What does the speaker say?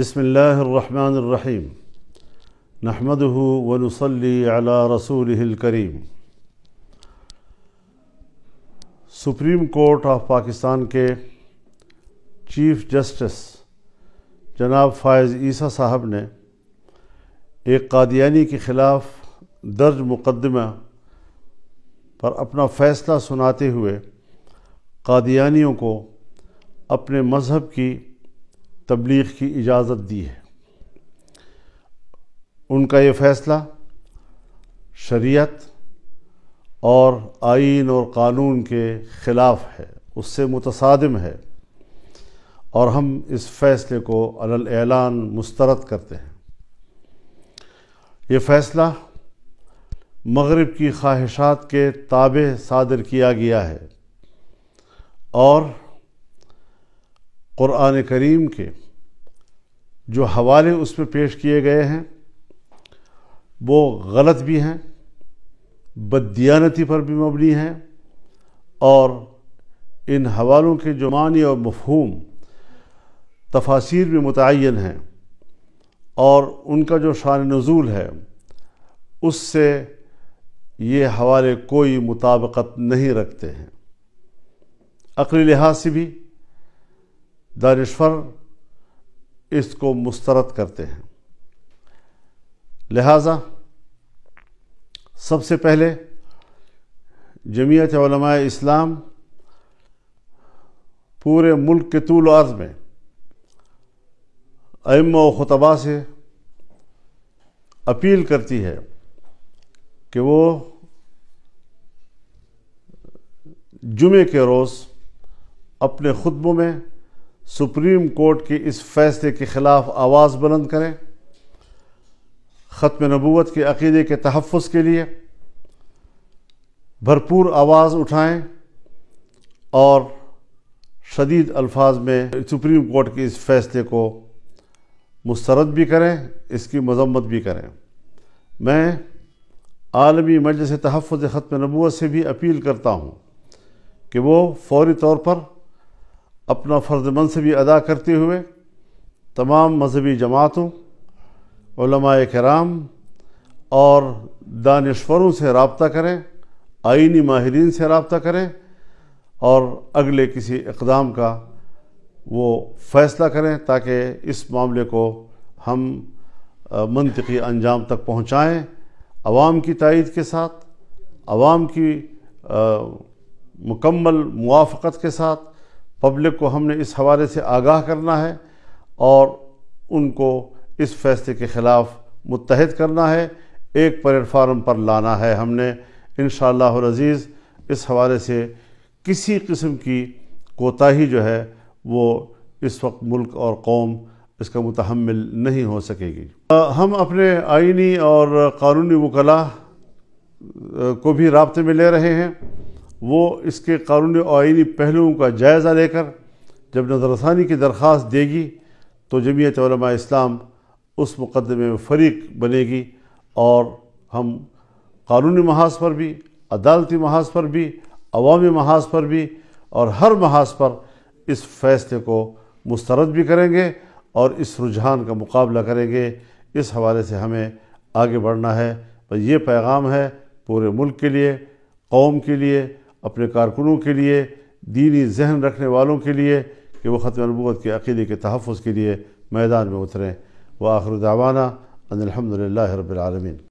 بسم اللہ الرحمن الرحیم نحمده ونصلی علی رسوله الكریم سپریم کورٹ آف پاکستان کے چیف جسٹس جناب فائز عیسیٰ صاحب نے ایک قادیانی کے خلاف درج مقدمہ پر اپنا فیصلہ سناتے ہوئے قادیانیوں کو اپنے مذہب کی تبلیغ کی اجازت دی ہے ان کا یہ فیصلہ شریعت اور آئین اور قانون کے خلاف ہے اس سے متصادم ہے اور ہم اس فیصلے کو علل اعلان مسترد کرتے ہیں یہ فیصلہ مغرب کی خواہشات کے تابع صادر کیا گیا ہے اور قرآن کریم کے جو حوالے اس میں پیش کیے گئے ہیں وہ غلط بھی ہیں بددیانتی پر بھی مبنی ہیں اور ان حوالوں کے جو معنی اور مفہوم تفاصیر بھی متعین ہیں اور ان کا جو شان نزول ہے اس سے یہ حوالے کوئی مطابقت نہیں رکھتے ہیں عقلی لحاظ سے بھی دانشور اس کو مسترد کرتے ہیں لہٰذا سب سے پہلے جمعیت علماء اسلام پورے ملک کے طول و عرض میں ائمہ و خطبہ سے اپیل کرتی ہے کہ وہ جمعے کے روز اپنے خطبوں میں سپریم کورٹ کے اس فیصلے کے خلاف آواز بلند کریں ختم نبوت کے عقیدے کے تحفظ کے لیے بھرپور آواز اٹھائیں اور شدید الفاظ میں سپریم کورٹ کے اس فیصلے کو مسترد بھی کریں اس کی مذمت بھی کریں میں عالمی مجلس تحفظ ختم نبوت سے بھی اپیل کرتا ہوں کہ وہ فوری طور پر اپنا فرض منصبی ادا کرتے ہوئے تمام مذہبی جماعتوں علماء کرام اور دانشوروں سے رابطہ کریں آئینی ماہرین سے رابطہ کریں اور اگلے کسی اقدام کا وہ فیصلہ کریں تاکہ اس معاملے کو ہم منطقی انجام تک پہنچائیں عوام کی تائید کے ساتھ عوام کی مکمل موافقت کے ساتھ پبلک کو ہم نے اس حوالے سے آگاہ کرنا ہے اور ان کو اس فیصلے کے خلاف متحد کرنا ہے ایک فارم پر لانا ہے ہم نے انشاءاللہ العزیز اس حوالے سے کسی قسم کی کوتاہی جو ہے وہ اس وقت ملک اور قوم اس کا متحمل نہیں ہو سکے گی ہم اپنے آئینی اور قانونی وکلاء کو بھی رابطے میں لے رہے ہیں وہ اس کے قانون آئینی پہلوؤں کا جائزہ لے کر جب نظرثانی کی درخواست دے گی تو جمعیت علماء اسلام اس مقدمے میں فریق بنے گی اور ہم قانونی محاذ پر بھی عدالتی محاذ پر بھی عوامی محاذ پر بھی اور ہر محاذ پر اس فیصلے کو مسترد بھی کریں گے اور اس رجحان کا مقابلہ کریں گے اس حوالے سے ہمیں آگے بڑھنا ہے یہ پیغام ہے پورے ملک کے لیے قوم کے لیے اپنے کارکنوں کے لیے دینی ذہن رکھنے والوں کے لیے کہ وہ ختم نبوت کے عقیدے کے تحفظ کے لیے میدان میں اتریں وہ آخر دعوانا ان الحمد للہ رب العالمین